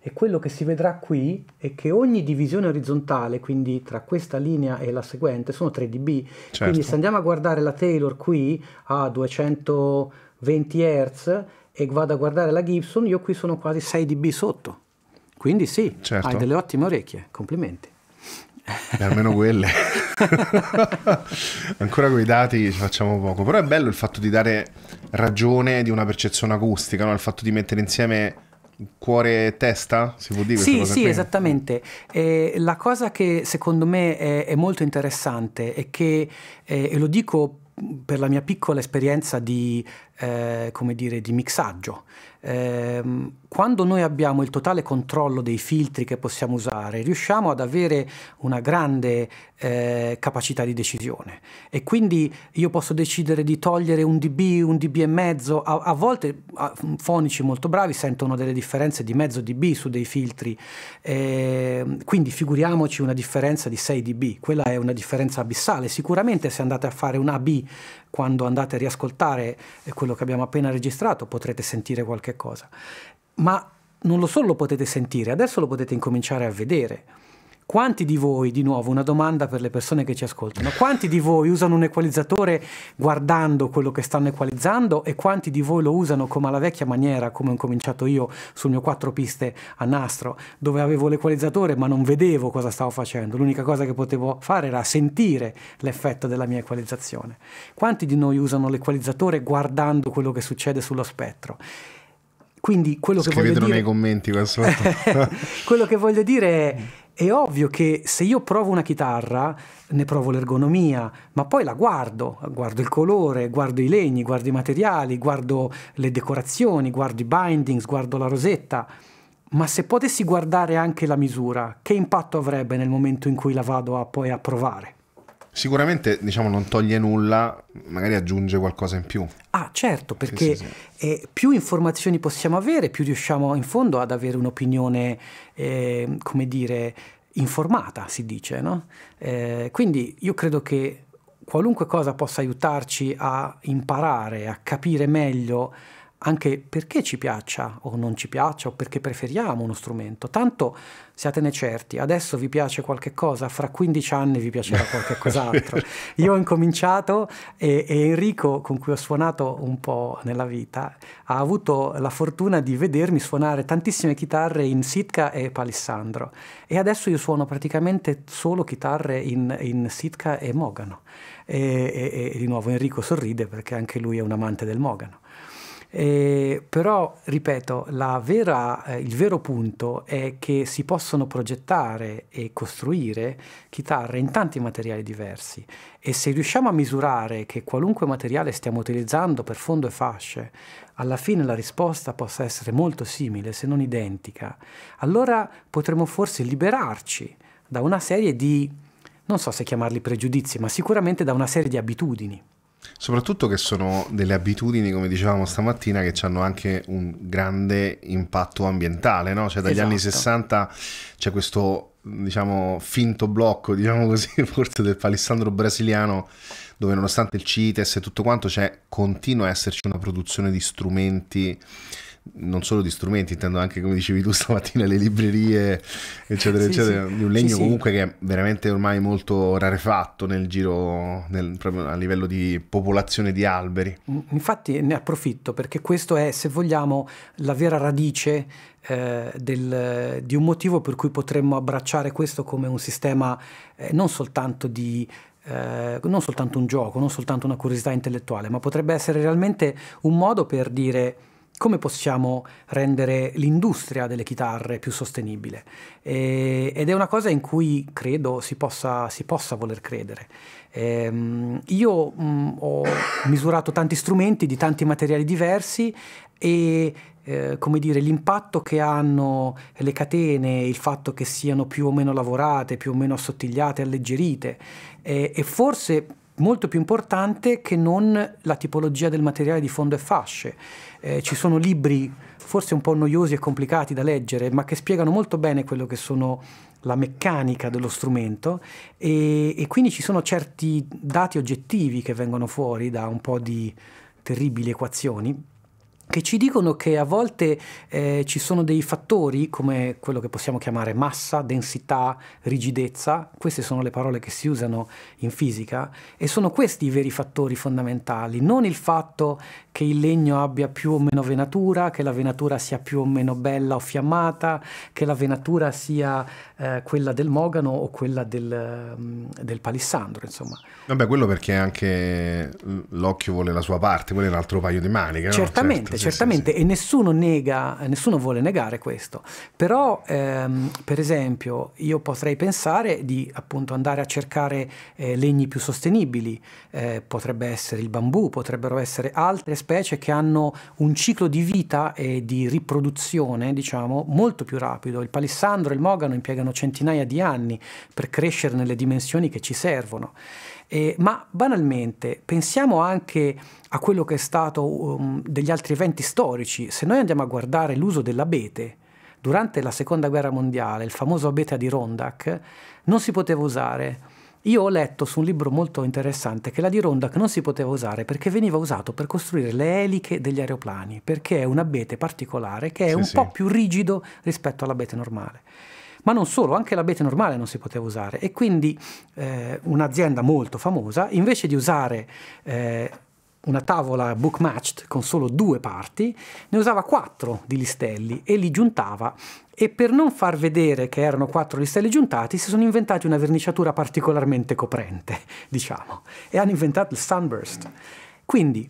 E quello che si vedrà qui è che ogni divisione orizzontale, quindi tra questa linea e la seguente, sono 3 dB. Certo. Quindi se andiamo a guardare la Taylor qui a 220 Hz e vado a guardare la Gibson, io qui sono quasi 6 dB sotto. Quindi sì, certo. hai delle ottime orecchie, complimenti. E almeno quelle. Ancora con i dati ci facciamo poco, però è bello il fatto di dare ragione di una percezione acustica, no? il fatto di mettere insieme cuore e testa, si può dire? Sì, sì, qui? esattamente. Eh, la cosa che secondo me è, è molto interessante è che, eh, e lo dico per la mia piccola esperienza di, eh, come dire, di mixaggio, ehm, quando noi abbiamo il totale controllo dei filtri che possiamo usare, riusciamo ad avere una grande eh, capacità di decisione e quindi io posso decidere di togliere un dB, un dB e mezzo, a, a volte a, fonici molto bravi sentono delle differenze di mezzo dB su dei filtri, eh, quindi figuriamoci una differenza di 6 dB, quella è una differenza abissale, sicuramente se andate a fare un AB quando andate a riascoltare eh, quello che abbiamo appena registrato potrete sentire qualche cosa ma non lo solo lo potete sentire, adesso lo potete incominciare a vedere. Quanti di voi, di nuovo una domanda per le persone che ci ascoltano, quanti di voi usano un equalizzatore guardando quello che stanno equalizzando e quanti di voi lo usano come alla vecchia maniera, come ho cominciato io sul mio quattro piste a nastro, dove avevo l'equalizzatore ma non vedevo cosa stavo facendo, l'unica cosa che potevo fare era sentire l'effetto della mia equalizzazione. Quanti di noi usano l'equalizzatore guardando quello che succede sullo spettro? Quindi quello che, voglio dire... quello che voglio dire... è... È ovvio che se io provo una chitarra, ne provo l'ergonomia, ma poi la guardo, guardo il colore, guardo i legni, guardo i materiali, guardo le decorazioni, guardo i bindings, guardo la rosetta. Ma se potessi guardare anche la misura, che impatto avrebbe nel momento in cui la vado a, poi a provare? Sicuramente diciamo non toglie nulla, magari aggiunge qualcosa in più. Ah certo, perché sì, sì, eh, più informazioni possiamo avere, più riusciamo in fondo ad avere un'opinione, eh, come dire, informata, si dice. No? Eh, quindi io credo che qualunque cosa possa aiutarci a imparare, a capire meglio anche perché ci piaccia o non ci piaccia o perché preferiamo uno strumento. Tanto siatene certi, adesso vi piace qualche cosa, fra 15 anni vi piacerà qualche cos'altro. Io ho incominciato e, e, Enrico, con cui ho suonato un po' nella vita, ha avuto la fortuna di vedermi suonare tantissime chitarre in Sitka e Palissandro e adesso io suono praticamente solo chitarre in, in Sitka e Mogano. E, e, e di nuovo Enrico sorride perché anche lui è un amante del Mogano. Eh, però, ripeto, vera, eh, il vero punto è che si possono progettare e costruire chitarre in tanti materiali diversi e se riusciamo a misurare che qualunque materiale stiamo utilizzando per fondo e fasce, alla fine la risposta possa essere molto simile, se non identica, allora potremo forse liberarci da una serie di, non so se chiamarli pregiudizi, ma sicuramente da una serie di abitudini. Soprattutto che sono delle abitudini, come dicevamo stamattina, che hanno anche un grande impatto ambientale, no? Cioè dagli esatto. anni 60 c'è questo, diciamo, finto blocco, diciamo così, forse del palissandro brasiliano, dove nonostante il CITES e tutto quanto c'è, continua a esserci una produzione di strumenti non solo di strumenti, intendo anche come dicevi tu stamattina le librerie, eccetera, sì, eccetera, sì. di un legno sì, comunque che è veramente ormai molto rarefatto nel giro, nel, proprio a livello di popolazione di alberi. Mm, infatti ne approfitto perché questo è, se vogliamo, la vera radice eh, del, di un motivo per cui potremmo abbracciare questo come un sistema eh, non soltanto di eh, non soltanto un gioco, non soltanto una curiosità intellettuale, ma potrebbe essere realmente un modo per dire come possiamo rendere l'industria delle chitarre più sostenibile. E, ed è una cosa in cui credo si possa, si possa voler credere. Ehm, io mh, mm, ho misurato tanti strumenti di tanti materiali diversi e eh, come dire, l'impatto che hanno le catene, il fatto che siano più o meno lavorate, più o meno assottigliate, alleggerite, eh, e forse molto più importante che non la tipologia del materiale di fondo e fasce eh, ci sono libri forse un po' noiosi e complicati da leggere, ma che spiegano molto bene quello che sono la meccanica dello strumento e, e quindi ci sono certi dati oggettivi che vengono fuori da un po' di terribili equazioni che ci dicono che a volte eh, ci sono dei fattori come quello che possiamo chiamare massa, densità, rigidezza, queste sono le parole che si usano in fisica e sono questi i veri fattori fondamentali, non il fatto che il legno abbia più o meno venatura, che la venatura sia più o meno bella o fiammata, che la venatura sia eh, quella del mogano o quella del, mm, del palissandro, insomma. Vabbè, quello perché anche l'occhio vuole la sua parte, quello è un altro paio di maniche. Certamente. No? Certo sì, certamente, sì, sì. e nessuno nega, nessuno vuole negare questo, però ehm, per esempio io potrei pensare di appunto andare a cercare eh, legni più sostenibili, eh, potrebbe essere il bambù, potrebbero essere altre specie che hanno un ciclo di vita e di riproduzione, diciamo, molto più rapido. Il palissandro e il mogano impiegano centinaia di anni per crescere nelle dimensioni che ci servono. Eh, ma banalmente pensiamo anche a quello che è stato um, degli altri eventi storici. Se noi andiamo a guardare l'uso dell'abete, durante la seconda guerra mondiale, il famoso abete di Rondac, non si poteva usare. Io ho letto su un libro molto interessante che la di Rondac non si poteva usare perché veniva usato per costruire le eliche degli aeroplani, perché è un abete particolare che è sì, un sì. po' più rigido rispetto all'abete normale. Ma non solo, anche l'abete normale non si poteva usare e quindi eh, un'azienda molto famosa, invece di usare eh, una tavola book matched con solo due parti, ne usava quattro di listelli e li giuntava e per non far vedere che erano quattro listelli giuntati si sono inventati una verniciatura particolarmente coprente, diciamo, e hanno inventato il sunburst. Quindi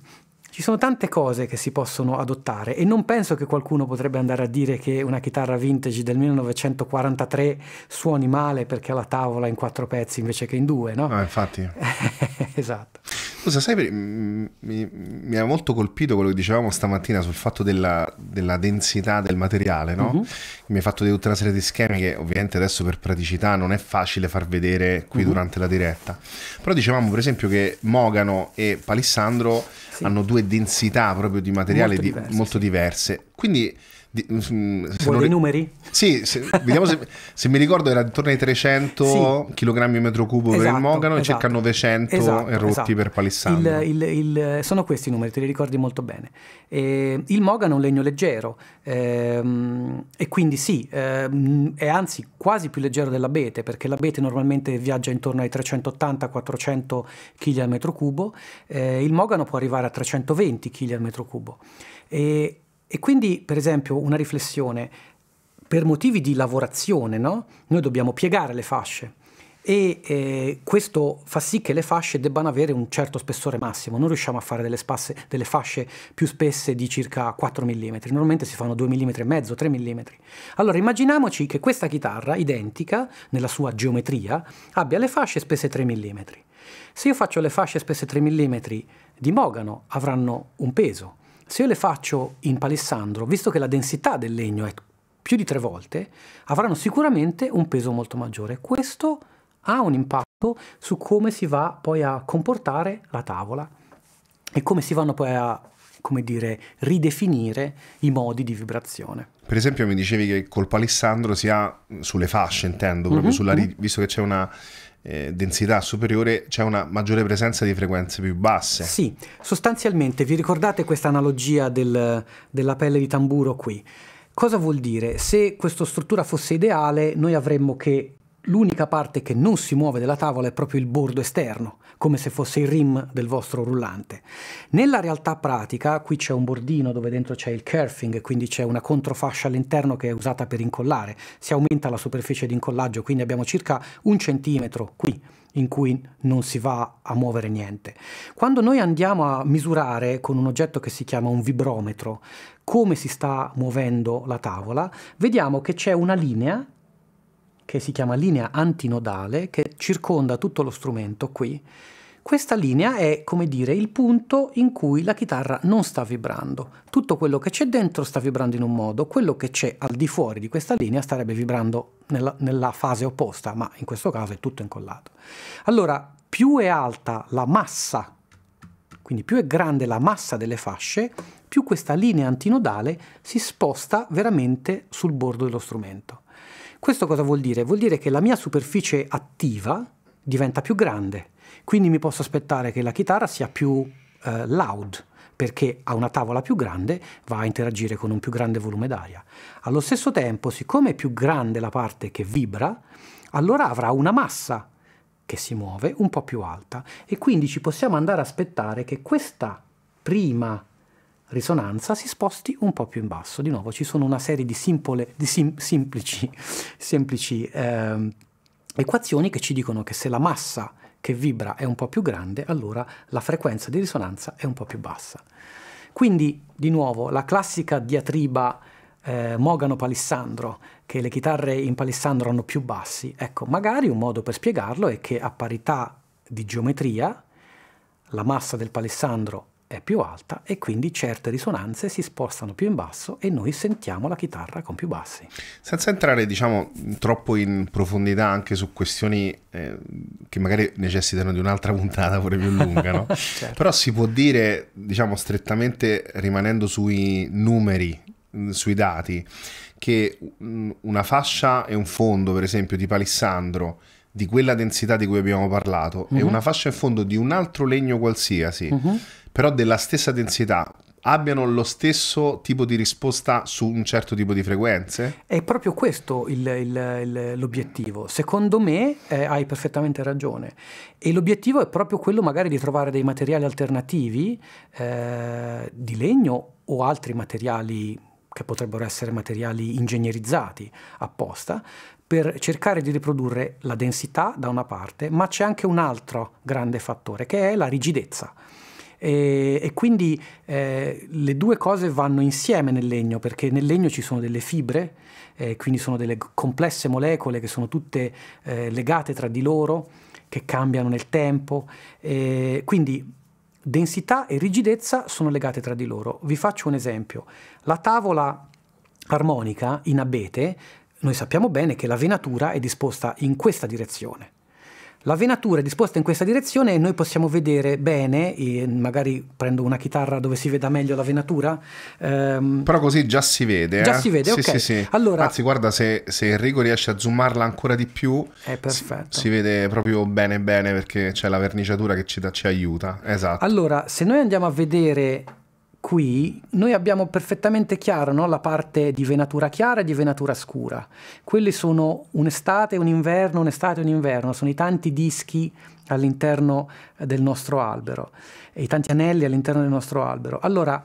ci sono tante cose che si possono adottare e non penso che qualcuno potrebbe andare a dire che una chitarra vintage del 1943 suoni male perché ha la tavola in quattro pezzi invece che in due, no? No, ah, infatti. esatto. Scusa, sai, mi, mi, ha molto colpito quello che dicevamo stamattina sul fatto della, della densità del materiale, no? Uh-huh. Mi hai fatto di tutta una serie di schemi che ovviamente adesso per praticità non è facile far vedere qui uh-huh. durante la diretta. Però dicevamo per esempio che Mogano e Palissandro sì. hanno due densità proprio di materiale molto, di, diverse, molto sì. diverse. Quindi di, mh, mm, Vuoi non... numeri? Sì, se, vediamo se, se, mi ricordo era intorno ai 300 sì. kg metro cubo esatto, per il esatto, Mogano esatto. esatto. e circa 900 esatto, rotti per Palissandro. Il, il, il, sono questi i numeri, te li ricordi molto bene. Eh, il Mogano è un legno leggero ehm, e quindi sì, ehm, è anzi quasi più leggero dell'abete perché l'abete normalmente viaggia intorno ai 380-400 kg al metro cubo, eh, il Mogano può arrivare a 320 kg al metro cubo. E e quindi, per esempio, una riflessione, per motivi di lavorazione, no? noi dobbiamo piegare le fasce e eh, questo fa sì che le fasce debbano avere un certo spessore massimo, non riusciamo a fare delle, spasse, delle fasce più spesse di circa 4 mm, normalmente si fanno 2 mm e mezzo, 3 mm. Allora immaginiamoci che questa chitarra, identica nella sua geometria, abbia le fasce spesse 3 mm. Se io faccio le fasce spesse 3 mm di mogano avranno un peso, se io le faccio in palissandro, visto che la densità del legno è più di tre volte, avranno sicuramente un peso molto maggiore. Questo ha un impatto su come si va poi a comportare la tavola e come si vanno poi a come dire, ridefinire i modi di vibrazione. Per esempio mi dicevi che col palissandro si ha sulle fasce, intendo, proprio mm-hmm. sulla, mhm. visto che c'è una eh, densità superiore c'è una maggiore presenza di frequenze più basse. Sì, sostanzialmente vi ricordate questa analogia del, della pelle di tamburo qui? Cosa vuol dire? Se questa struttura fosse ideale, noi avremmo che l'unica parte che non si muove della tavola è proprio il bordo esterno come se fosse il rim del vostro rullante. Nella realtà pratica, qui c'è un bordino dove dentro c'è il kerfing, quindi c'è una controfascia all'interno che è usata per incollare. Si aumenta la superficie di incollaggio, quindi abbiamo circa un centimetro qui in cui non si va a muovere niente. Quando noi andiamo a misurare con un oggetto che si chiama un vibrometro come si sta muovendo la tavola, vediamo che c'è una linea che si chiama linea antinodale, che circonda tutto lo strumento qui. Questa linea è, come dire, il punto in cui la chitarra non sta vibrando. Tutto quello che c'è dentro sta vibrando in un modo, quello che c'è al di fuori di questa linea starebbe vibrando nella, nella fase opposta, ma in questo caso è tutto incollato. Allora, più è alta la massa, quindi più è grande la massa delle fasce, più questa linea antinodale si sposta veramente sul bordo dello strumento. Questo cosa vuol dire? Vuol dire che la mia superficie attiva diventa più grande, quindi mi posso aspettare che la chitarra sia più eh, loud, perché ha una tavola più grande va a interagire con un più grande volume d'aria. Allo stesso tempo, siccome è più grande la parte che vibra, allora avrà una massa che si muove un po' più alta e quindi ci possiamo andare a aspettare che questa prima risonanza si sposti un po' più in basso. Di nuovo ci sono una serie di, simpole, di sim, semplici, semplici eh, equazioni che ci dicono che se la massa che vibra è un po' più grande, allora la frequenza di risonanza è un po' più bassa. Quindi, di nuovo, la classica diatriba eh, Mogano-Palissandro, che le chitarre in palissandro hanno più bassi, ecco, magari un modo per spiegarlo è che a parità di geometria, la massa del palissandro è più alta e quindi certe risonanze si spostano più in basso e noi sentiamo la chitarra con più bassi. Senza entrare diciamo troppo in profondità anche su questioni eh, che magari necessitano di un'altra puntata pure più lunga, no? certo. però si può dire diciamo strettamente rimanendo sui numeri, mm, sui dati, che una fascia e un fondo per esempio di palissandro di quella densità di cui abbiamo parlato mm -hmm. e mhm. una fascia in fondo di un altro legno qualsiasi mm -hmm però della stessa densità, abbiano lo stesso tipo di risposta su un certo tipo di frequenze? È proprio questo il, il, il, l'obiettivo. Secondo me eh, hai perfettamente ragione. E l'obiettivo è proprio quello magari di trovare dei materiali alternativi eh, di legno o altri materiali che potrebbero essere materiali ingegnerizzati apposta, per cercare di riprodurre la densità da una parte, ma c'è anche un altro grande fattore che è la rigidezza e, e quindi eh, le due cose vanno insieme nel legno perché nel legno ci sono delle fibre, eh, quindi sono delle complesse molecole che sono tutte eh, legate tra di loro, che cambiano nel tempo, quindi densità e rigidezza sono legate tra di loro. Vi faccio un esempio, la tavola armonica in abete, noi sappiamo bene che la venatura è disposta in questa direzione la venatura è disposta in questa direzione e noi possiamo vedere bene, magari prendo una chitarra dove si veda meglio la venatura. Ehm... Però così già si vede. Già eh? si vede, sì, ok. Sì, sì. Allora... Anzi, guarda, se, se, Enrico riesce a zoomarla ancora di più, è perfetto. Si, si vede proprio bene bene perché c'è la verniciatura che ci, da, ci aiuta. Esatto. Allora, se noi andiamo a vedere qui noi abbiamo perfettamente chiaro no? la parte di venatura chiara e di venatura scura. Quelli sono un'estate, un inverno, un'estate, e un inverno, sono i tanti dischi all'interno del nostro albero e i tanti anelli all'interno del nostro albero. Allora,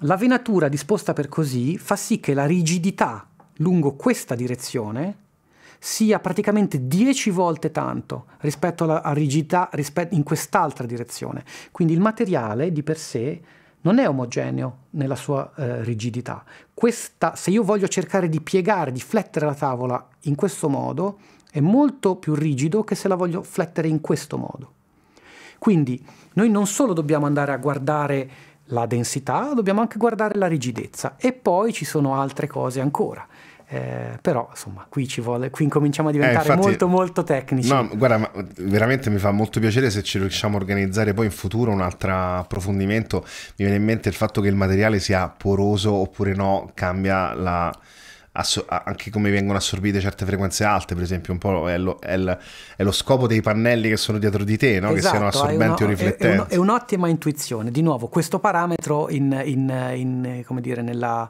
la venatura disposta per così fa sì che la rigidità lungo questa direzione sia praticamente 10 volte tanto rispetto alla rigidità rispetto in quest'altra direzione. Quindi il materiale di per sé non è omogeneo nella sua eh, rigidità. Questa, se io voglio cercare di piegare, di flettere la tavola in questo modo, è molto più rigido che se la voglio flettere in questo modo. Quindi noi non solo dobbiamo andare a guardare la densità, dobbiamo anche guardare la rigidezza e poi ci sono altre cose ancora. Eh, però insomma qui ci vuole, qui incominciamo a eh, diventare eh, infatti, molto molto tecnici. No, guarda, veramente mi fa molto piacere se ci riusciamo a organizzare poi in futuro un altro approfondimento. Mi viene in mente il fatto che il materiale sia poroso oppure no, cambia la... Asso- anche come vengono assorbite certe frequenze alte, per esempio, un po' è lo, è lo, è lo scopo dei pannelli che sono dietro di te, no? esatto, che siano esatto, assorbenti una, o riflettenti. È, un, è, un'ottima intuizione. Di nuovo, questo parametro in, in, in come dire, nella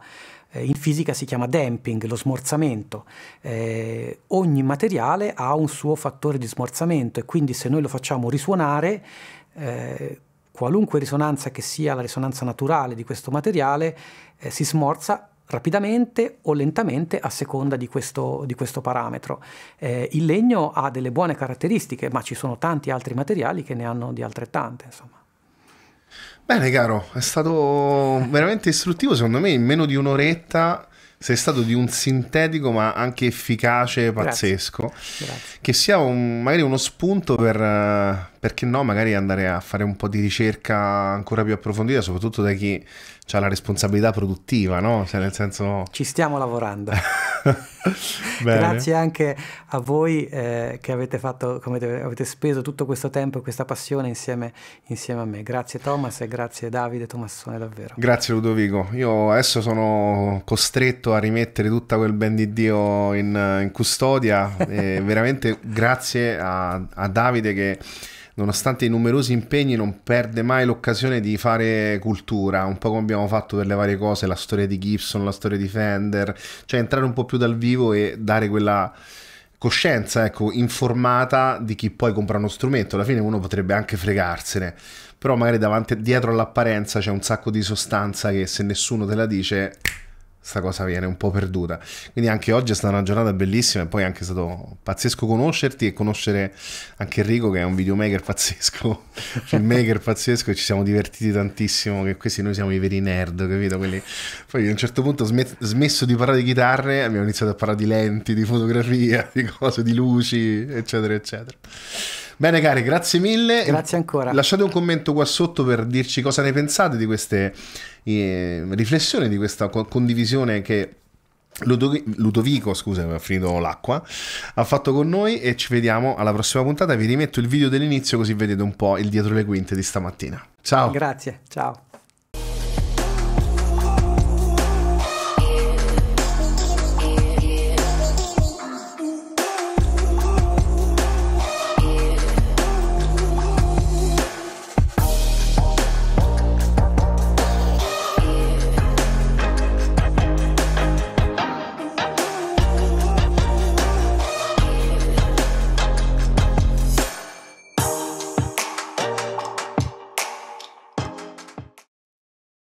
eh, in fisica si chiama damping, lo smorzamento. Eh, ogni materiale ha un suo fattore di smorzamento e quindi se noi lo facciamo risuonare, eh, qualunque risonanza che sia la risonanza naturale di questo materiale eh, si smorza rapidamente o lentamente a seconda di questo, di questo parametro. Eh, il legno ha delle buone caratteristiche, ma ci sono tanti altri materiali che ne hanno di altrettante. Insomma. Bene, caro, è stato veramente istruttivo. Secondo me, in meno di un'oretta sei stato di un sintetico ma anche efficace, pazzesco. Grazie. Grazie. Che sia un, magari uno spunto per eh, perché no, magari andare a fare un po' di ricerca ancora più approfondita, soprattutto da chi c'ha la responsabilità produttiva, no? Cioè, nel senso... Ci stiamo lavorando. Grazie anche a voi eh, che avete, fatto, come avete speso tutto questo tempo e questa passione insieme, insieme, a me. Grazie Thomas e grazie Davide Tomassone davvero. Grazie Ludovico. Io adesso sono costretto a rimettere tutto quel ben di Dio in, in custodia. veramente grazie a, a Davide che nonostante i numerosi impegni, non perde mai l'occasione di fare cultura, un po' come abbiamo fatto per le varie cose, la storia di Gibson, la storia di Fender, cioè entrare un po' più dal vivo e dare quella coscienza, ecco, informata di chi poi compra uno strumento. Alla fine uno potrebbe anche fregarsene, però magari davanti, dietro all'apparenza c'è un sacco di sostanza che se nessuno te la dice questa cosa viene un po' perduta. Quindi anche oggi è stata una giornata bellissima e poi è anche stato pazzesco conoscerti e conoscere anche Enrico che è un videomaker pazzesco, filmmaker pazzesco e ci siamo divertiti tantissimo, che questi noi siamo i veri nerd, capito? Quelli... Poi a un certo punto ho smet- smesso di parlare di chitarre, abbiamo iniziato a parlare di lenti, di fotografia, di cose, di luci, eccetera, eccetera. Bene cari, grazie mille. Grazie ancora. Lasciate un commento qua sotto per dirci cosa ne pensate di queste eh, riflessioni, di questa condivisione che Ludovico, scusa, mi ha finito l'acqua, ha fatto con noi e ci vediamo alla prossima puntata. Vi rimetto il video dell'inizio così vedete un po' il dietro le quinte di stamattina. Ciao. Grazie, ciao.